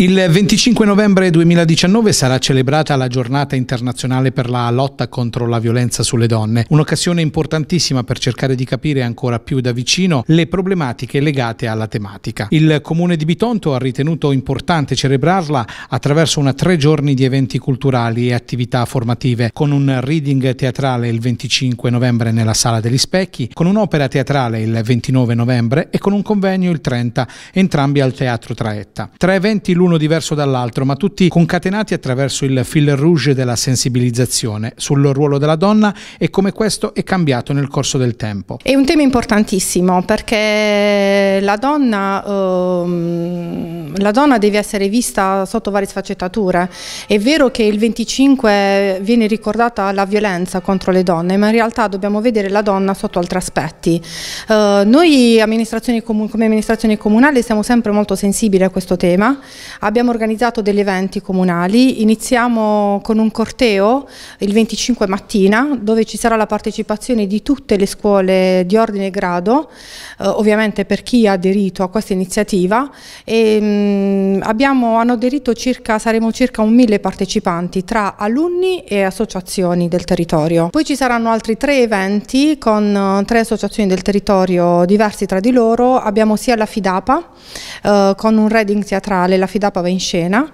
Il 25 novembre 2019 sarà celebrata la giornata internazionale per la lotta contro la violenza sulle donne, un'occasione importantissima per cercare di capire ancora più da vicino le problematiche legate alla tematica. Il comune di Bitonto ha ritenuto importante celebrarla attraverso una tre giorni di eventi culturali e attività formative, con un reading teatrale il 25 novembre nella Sala degli Specchi, con un'opera teatrale il 29 novembre e con un convegno il 30, entrambi al Teatro Traetta. Tre eventi l'uno l'uno diverso dall'altro, ma tutti concatenati attraverso il fil rouge della sensibilizzazione sul ruolo della donna e come questo è cambiato nel corso del tempo. È un tema importantissimo perché la donna, ehm, la donna deve essere vista sotto varie sfaccettature. È vero che il 25 viene ricordata la violenza contro le donne, ma in realtà dobbiamo vedere la donna sotto altri aspetti. Eh, noi amministrazioni come amministrazione comunale siamo sempre molto sensibili a questo tema, Abbiamo organizzato degli eventi comunali, iniziamo con un corteo il 25 mattina dove ci sarà la partecipazione di tutte le scuole di ordine e grado, eh, ovviamente per chi ha aderito a questa iniziativa e, mh, mm, abbiamo, hanno aderito circa, saremo circa un mille partecipanti tra alunni e associazioni del territorio. Poi ci saranno altri tre eventi con eh, tre associazioni del territorio diversi tra di loro, abbiamo sia la FIDAPA eh, con un reading teatrale, la FIDAPA Trapava in scena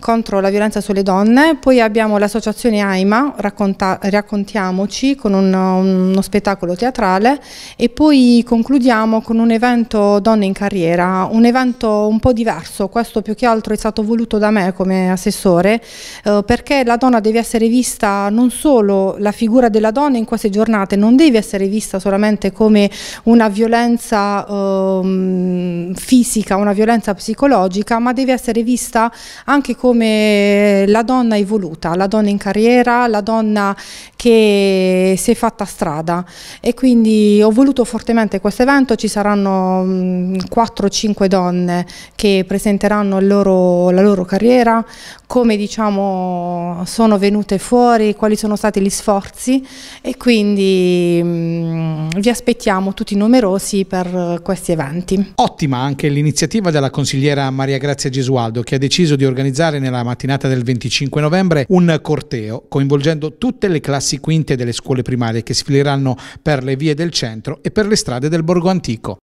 contro la violenza sulle donne, poi abbiamo l'associazione AIMA, racconta, raccontiamoci con un, uno spettacolo teatrale e poi concludiamo con un evento Donne in carriera, un evento un po' diverso, questo più che altro è stato voluto da me come assessore eh, perché la donna deve essere vista non solo la figura della donna in queste giornate, non deve essere vista solamente come una violenza eh, fisica, una violenza psicologica, ma deve essere vista anche come la donna evoluta, la donna in carriera, la donna che si è fatta strada e quindi ho voluto fortemente questo evento, ci saranno 4-5 donne che presenteranno loro, la loro carriera, come diciamo sono venute fuori, quali sono stati gli sforzi e quindi mh, vi aspettiamo tutti numerosi per questi eventi. Ottima anche anche l'iniziativa della consigliera Maria Grazia Gesualdo che ha deciso di organizzare nella mattinata del 25 novembre un corteo coinvolgendo tutte le classi quinte delle scuole primarie che sfileranno per le vie del centro e per le strade del Borgo Antico.